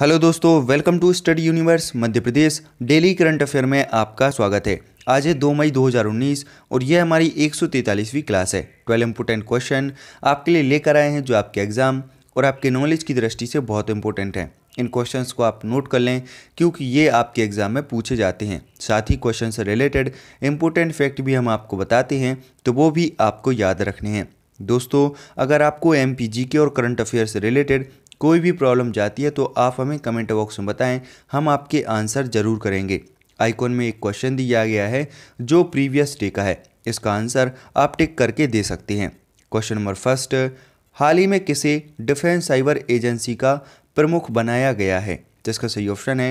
hello दोस्तों welcome to study universe Madhya Pradesh daily current affair में आपका स्वागत है आज है 2 मई 2019 और यह हमारी 143वीं क्लास है ट्वेल्व इंपोर्टेंट क्वेश्चन आपके लिए लेकर आए हैं जो आपके एग्ज़ाम और आपके नॉलेज की दृष्टि से बहुत इंपॉर्टेंट हैं इन क्वेश्चंस को आप नोट कर लें क्योंकि ये आपके एग्ज़ाम में पूछे जाते हैं साथ ही क्वेश्चन से रिलेटेड इंपॉर्टेंट फैक्ट भी हम आपको बताते हैं तो वो भी आपको याद रखने हैं दोस्तों अगर आपको एम पी जी के और करंट अफेयर से रिलेटेड कोई भी प्रॉब्लम जाती है तो आप हमें कमेंट बॉक्स में बताएं हम आपके आंसर ज़रूर करेंगे आइकॉन में एक क्वेश्चन दिया गया है जो प्रीवियस डे का है इसका आंसर आप टिक करके दे सकते हैं क्वेश्चन नंबर फर्स्ट हाल ही में किसे डिफेंस साइबर एजेंसी का प्रमुख बनाया गया है जिसका सही ऑप्शन है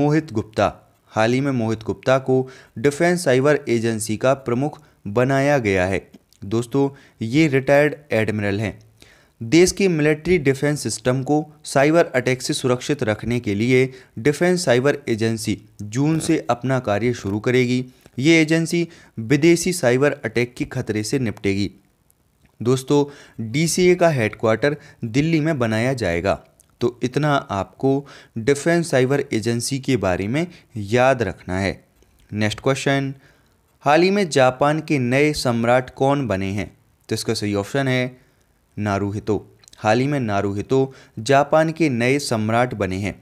मोहित गुप्ता हाल ही में मोहित गुप्ता को डिफेंस साइबर एजेंसी का प्रमुख बनाया गया है दोस्तों ये रिटायर्ड एडमिरल हैं देश के मिलिट्री डिफेंस सिस्टम को साइबर अटैक से सुरक्षित रखने के लिए डिफेंस साइबर एजेंसी जून से अपना कार्य शुरू करेगी ये एजेंसी विदेशी साइबर अटैक के खतरे से निपटेगी दोस्तों डीसीए का हेडक्वार्टर दिल्ली में बनाया जाएगा तो इतना आपको डिफेंस साइबर एजेंसी के बारे में याद रखना है नेक्स्ट क्वेश्चन हाल ही में जापान के नए सम्राट कौन बने हैं तो इसका सही ऑप्शन है नारूहितो हाल ही में नारूहितो जापान के नए सम्राट बने हैं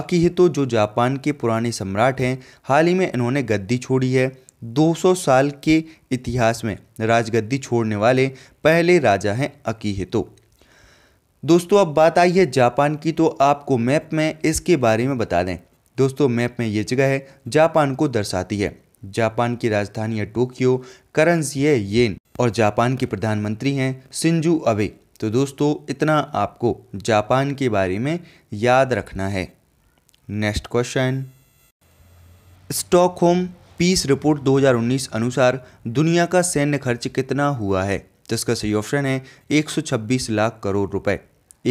अकीहितो जो जापान के पुराने सम्राट हैं हाल ही में इन्होंने गद्दी छोड़ी है 200 साल के इतिहास में राजगद्दी छोड़ने वाले पहले राजा हैं अकीहितो दोस्तों अब बात आई है जापान की तो आपको मैप में इसके बारे में बता दें दोस्तों मैप में ये जगह है जापान को दर्शाती है जापान की राजधानी है टोक्यो करेंसी है येन और जापान के प्रधानमंत्री हैं सिंजू अबे तो दोस्तों इतना आपको जापान के बारे में याद रखना है next question Stockholm peace report 2019 अनुसार दुनिया का सैन्य खर्च कितना हुआ है जिसका तो सही ऑप्शन है 126 लाख करोड़ रुपए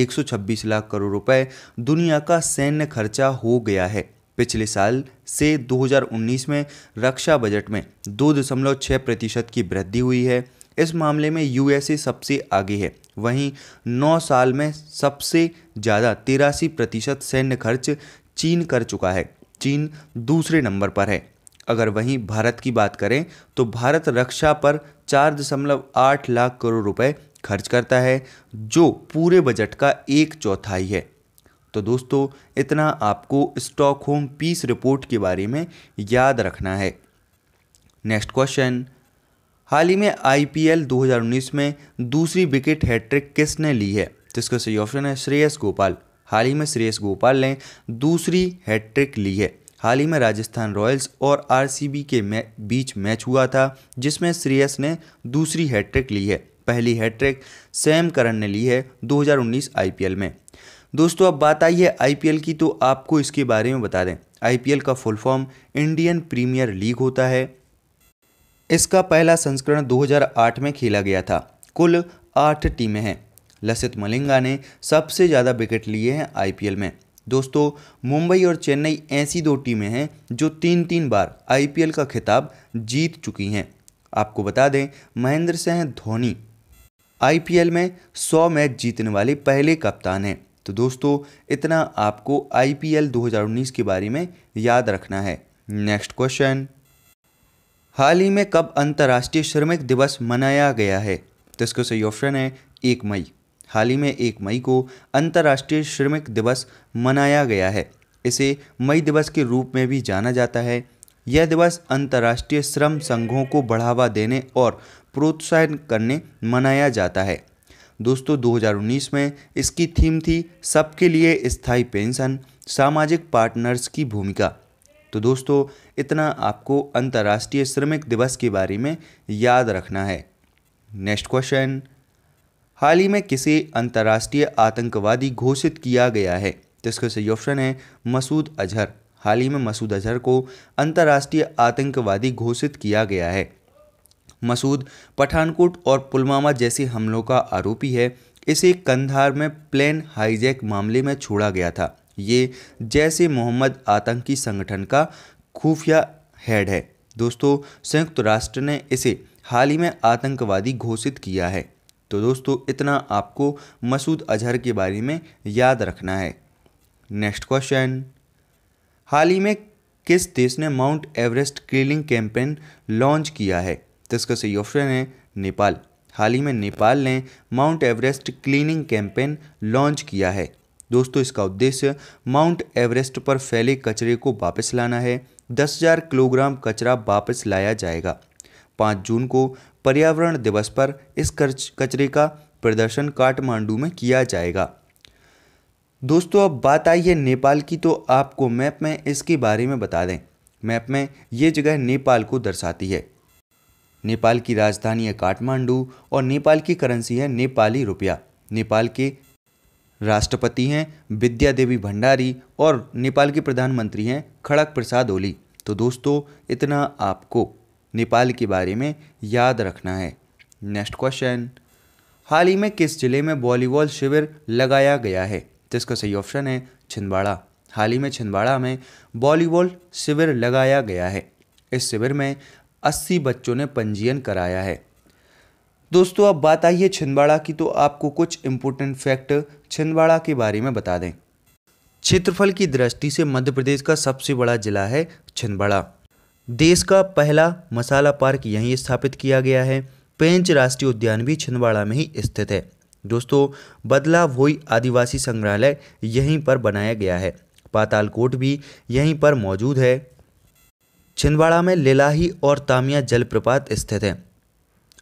126 लाख करोड़ रुपए दुनिया का सैन्य खर्चा हो गया है पिछले साल से 2019 में रक्षा बजट में दो दशमलव छः प्रतिशत की वृद्धि हुई है इस मामले में यूएसए सबसे आगे है वहीं नौ साल में सबसे ज़्यादा तिरासी प्रतिशत सैन्य खर्च चीन कर चुका है चीन दूसरे नंबर पर है अगर वहीं भारत की बात करें तो भारत रक्षा पर चार दशमलव आठ लाख करोड़ रुपए खर्च करता है जो पूरे बजट का एक चौथाई है तो दोस्तों इतना आपको स्टॉक होम पीस रिपोर्ट के बारे में याद रखना है नेक्स्ट क्वेश्चन हाल ही में आईपीएल 2019 में दूसरी विकेट हैट्रिक किसने ली है तो इसका सही ऑप्शन है श्रेयस गोपाल हाल ही में श्रेयस गोपाल ने दूसरी हैट्रिक ली है हाल ही में राजस्थान रॉयल्स और आरसीबी के मै, बीच मैच हुआ था जिसमें श्रेयस ने दूसरी हैट्रिक ली है पहली हैट्रिक सैम करण ने ली है 2019 आईपीएल में दोस्तों अब बात आई है आईपीएल की तो आपको इसके बारे में बता दें आईपीएल का full form Indian Premier League होता है इसका पहला संस्करण 2008 में खेला गया था कुल आठ टीमें हैं लसित मलिंगा ने सबसे ज़्यादा विकेट लिए हैं आईपीएल में दोस्तों मुंबई और चेन्नई ऐसी दो टीमें हैं जो तीन तीन बार आईपीएल का खिताब जीत चुकी हैं आपको बता दें महेंद्र सिंह धोनी आईपीएल में 100 मैच जीतने वाले पहले कप्तान हैं तो दोस्तों इतना आपको आईपीएल 2019 के बारे में याद रखना है नेक्स्ट क्वेश्चन हाल ही में कब अंतर्राष्ट्रीय श्रमिक दिवस मनाया गया है तो इसका सही ऑप्शन है एक मई हाल ही में एक मई को अंतर्राष्ट्रीय श्रमिक दिवस मनाया गया है इसे मई दिवस के रूप में भी जाना जाता है यह दिवस अंतर्राष्ट्रीय श्रम संघों को बढ़ावा देने और प्रोत्साहन करने मनाया जाता है दोस्तों 2019 में इसकी थीम थी सबके लिए स्थायी पेंशन सामाजिक पार्टनर्स की भूमिका तो दोस्तों इतना आपको अंतर्राष्ट्रीय श्रमिक दिवस के बारे में याद रखना है नेक्स्ट क्वेश्चन हाल ही में किसे अंतर्राष्ट्रीय आतंकवादी घोषित किया गया है तो इसका सही ऑप्शन है मसूद अजहर हाल ही में मसूद अजहर को अंतर्राष्ट्रीय आतंकवादी घोषित किया गया है मसूद पठानकोट और पुलवामा जैसे हमलों का आरोपी है इसे कंधार में प्लेन हाईजैक मामले में छोड़ा गया था ये जैश ए मोहम्मद आतंकी संगठन का खुफिया हेड है दोस्तों संयुक्त राष्ट्र ने इसे हाल ही में आतंकवादी घोषित किया है तो दोस्तों इतना आपको मसूद अजहर के बारे में याद रखना है नेक्स्ट क्वेश्चन हाल ही में किस देश ने Mount Everest cleaning campaign launch किया है जिसका सही ऑप्शन है नेपाल हाल ही में नेपाल ने Mount Everest cleaning campaign launch किया है दोस्तों इसका उद्देश्य माउंट एवरेस्ट पर फैले कचरे को वापस लाना है दस हज़ार किलोग्राम कचरा वापस लाया जाएगा पाँच जून को पर्यावरण दिवस पर इस कचरे का प्रदर्शन काठमांडू में किया जाएगा दोस्तों अब बात आई है नेपाल की तो आपको मैप में इसके बारे में बता दें मैप में ये जगह नेपाल को दर्शाती है नेपाल की राजधानी है काठमांडू और नेपाल की करेंसी है नेपाली रुपया नेपाल के राष्ट्रपति हैं विद्या देवी भंडारी और नेपाल के प्रधानमंत्री हैं खड़क प्रसाद ओली तो दोस्तों इतना आपको नेपाल के बारे में याद रखना है नेक्स्ट क्वेश्चन हाल ही में किस जिले में वॉलीबॉल शिविर लगाया गया है जिसका सही ऑप्शन है छिंदवाड़ा हाल ही में छिंदवाड़ा में वॉलीबॉल शिविर लगाया गया है इस शिविर में अस्सी बच्चों ने पंजीयन कराया है दोस्तों अब बात आई है छिंदवाड़ा की तो आपको कुछ इम्पोर्टेंट फैक्ट छिंदवाड़ा के बारे में बता दें क्षेत्रफल की दृष्टि से मध्य प्रदेश का सबसे बड़ा जिला है छिंदवाड़ा देश का पहला मसाला पार्क यहीं स्थापित किया गया है पेंच राष्ट्रीय उद्यान भी छिंदवाड़ा में ही स्थित है दोस्तों बदला भोई आदिवासी संग्रहालय यहीं पर बनाया गया है पातालकोट भी यहीं पर मौजूद है छिंदवाड़ा में लेलाही और तामिया जलप्रपात स्थित हैं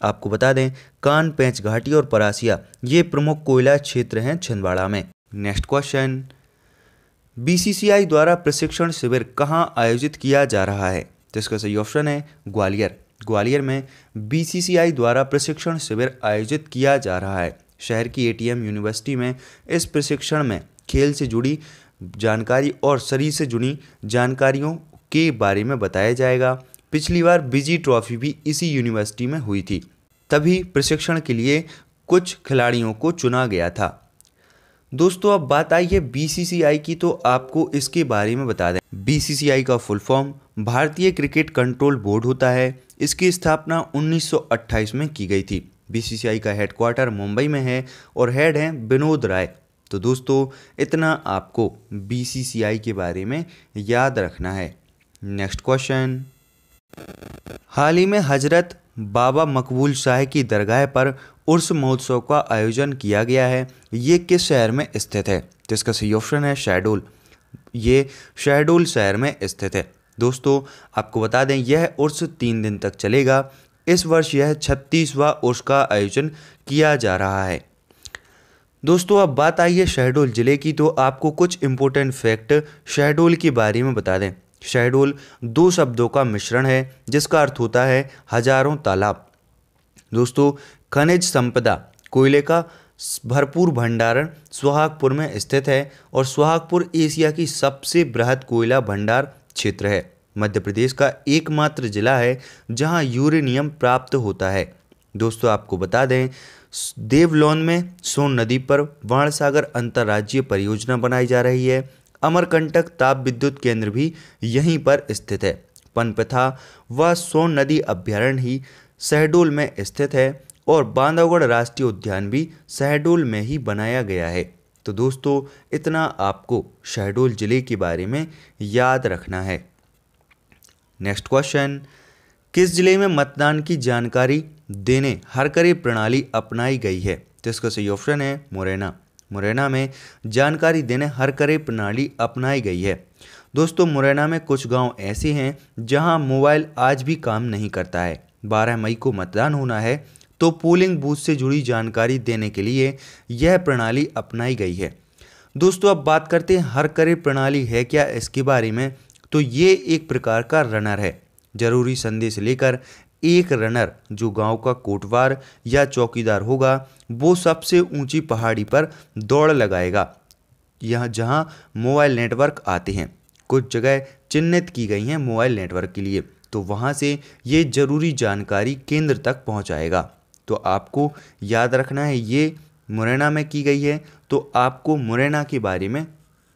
आपको बता दें कान पैंच घाटी और परासिया ये प्रमुख कोयला क्षेत्र हैं छिंदवाड़ा में नेक्स्ट क्वेश्चन बीसीसीआई द्वारा प्रशिक्षण शिविर कहाँ आयोजित किया जा रहा है तो इसका सही ऑप्शन है ग्वालियर ग्वालियर में बीसीसीआई द्वारा प्रशिक्षण शिविर आयोजित किया जा रहा है शहर की एटीएम यूनिवर्सिटी में इस प्रशिक्षण में खेल से जुड़ी जानकारी और शरीर से जुड़ी जानकारियों के बारे में बताया जाएगा पिछली बार बिजी ट्रॉफी भी इसी यूनिवर्सिटी में हुई थी तभी प्रशिक्षण के लिए कुछ खिलाड़ियों को चुना गया था दोस्तों अब बात आई है बीसीसीआई की तो आपको इसके बारे में बता दें बीसीसीआई का फुल फॉर्म भारतीय क्रिकेट कंट्रोल बोर्ड होता है इसकी स्थापना 1928 में की गई थी बीसीसीआई का हेडक्वार्टर मुंबई में है और हेड हैं विनोद राय तो दोस्तों इतना आपको बीसीसीआई के बारे में याद रखना है नेक्स्ट क्वेश्चन हाल ही में हजरत बाबा मकबूल शाह की दरगाह पर उर्स महोत्सव का आयोजन किया गया है ये किस शहर में स्थित है तो इसका सही ऑप्शन है शहडोल ये शहडोल शहर में स्थित है दोस्तों आपको बता दें यह उर्स तीन दिन तक चलेगा इस वर्ष यह छत्तीसवा उर्स का आयोजन किया जा रहा है दोस्तों अब बात आई है शहडोल ज़िले की तो आपको कुछ इम्पोर्टेंट फैक्ट शहडोल के बारे में बता दें शहडोल दो शब्दों का मिश्रण है जिसका अर्थ होता है हजारों तालाब दोस्तों खनिज संपदा कोयले का भरपूर भंडारण सुहागपुर में स्थित है और सुहागपुर एशिया की सबसे बृहद कोयला भंडार क्षेत्र है मध्य प्रदेश का एकमात्र जिला है जहां यूरेनियम प्राप्त होता है दोस्तों आपको बता दें देवलोन में सोन नदी पर वाण सागर अंतर्राज्यीय परियोजना बनाई जा रही है अमरकंटक ताप विद्युत केंद्र भी यहीं पर स्थित है पनपथा व सोन नदी अभ्यारण्य ही शहडोल में स्थित है और बांधवगढ़ राष्ट्रीय उद्यान भी शहडोल में ही बनाया गया है तो दोस्तों इतना आपको शहडोल ज़िले के बारे में याद रखना है नेक्स्ट क्वेश्चन किस जिले में मतदान की जानकारी देने हर करे प्रणाली अपनाई गई है तो इसका सही ऑप्शन है मुरैना मुरैना में जानकारी देने हर करे प्रणाली अपनाई गई है दोस्तों मुरैना में कुछ गांव ऐसे हैं जहां मोबाइल आज भी काम नहीं करता है 12 मई को मतदान होना है तो पोलिंग बूथ से जुड़ी जानकारी देने के लिए यह प्रणाली अपनाई गई है दोस्तों अब बात करते हैं हर करे प्रणाली है क्या इसके बारे में तो ये एक प्रकार का रनर है जरूरी संदेश लेकर एक रनर जो गांव का कोटवार या चौकीदार होगा वो सबसे ऊंची पहाड़ी पर दौड़ लगाएगा यह जहां मोबाइल नेटवर्क आते हैं कुछ जगह चिन्हित की गई हैं मोबाइल नेटवर्क के लिए तो वहाँ से ये ज़रूरी जानकारी केंद्र तक पहुँचाएगा तो आपको याद रखना है ये मुरैना में की गई है तो आपको मुरैना के बारे में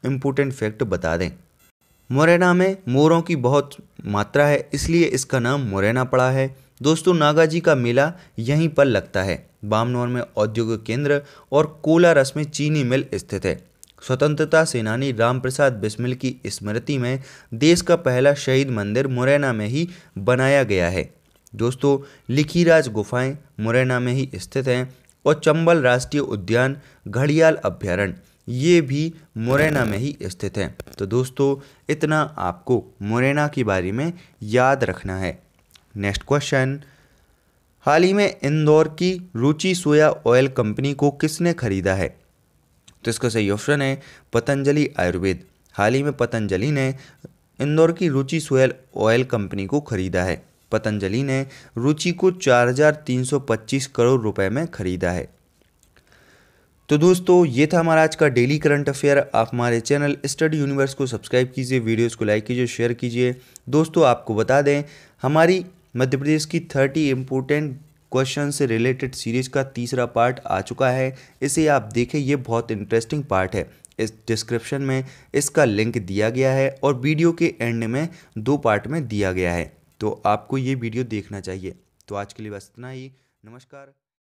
इम्पोर्टेंट फैक्ट बता दें मुरैना में मोरों की बहुत मात्रा है इसलिए इसका नाम मुरैना पड़ा है दोस्तों नागा जी का मेला यहीं पर लगता है बामनौर में औद्योगिक केंद्र और कोलारस में चीनी मिल स्थित है स्वतंत्रता सेनानी रामप्रसाद बिस्मिल की स्मृति में देश का पहला शहीद मंदिर मुरैना में ही बनाया गया है दोस्तों लिखीराज गुफाएं मुरैना में ही स्थित हैं और चंबल राष्ट्रीय उद्यान घड़ियाल अभ्यारण्य ये भी मुरैना में ही स्थित हैं तो दोस्तों इतना आपको मुरैना के बारे में याद रखना है नेक्स्ट क्वेश्चन हाल ही में इंदौर की रुचि सोया ऑयल कंपनी को किसने खरीदा है तो इसका सही ऑप्शन है पतंजलि आयुर्वेद हाल ही में पतंजलि ने इंदौर की रुचि सोयल ऑयल कंपनी को खरीदा है पतंजलि ने रुचि को 4,325 करोड़ रुपए में खरीदा है तो दोस्तों ये था हमारा आज का डेली करंट अफेयर आप हमारे चैनल स्टडी यूनिवर्स को सब्सक्राइब कीजिए वीडियोस को लाइक कीजिए शेयर कीजिए दोस्तों आपको बता दें हमारी मध्य प्रदेश की थर्टी इम्पोर्टेंट क्वेश्चन से रिलेटेड सीरीज का तीसरा पार्ट आ चुका है इसे आप देखें ये बहुत इंटरेस्टिंग पार्ट है इस डिस्क्रिप्शन में इसका लिंक दिया गया है और वीडियो के एंड में दो पार्ट में दिया गया है तो आपको ये वीडियो देखना चाहिए तो आज के लिए बस इतना ही नमस्कार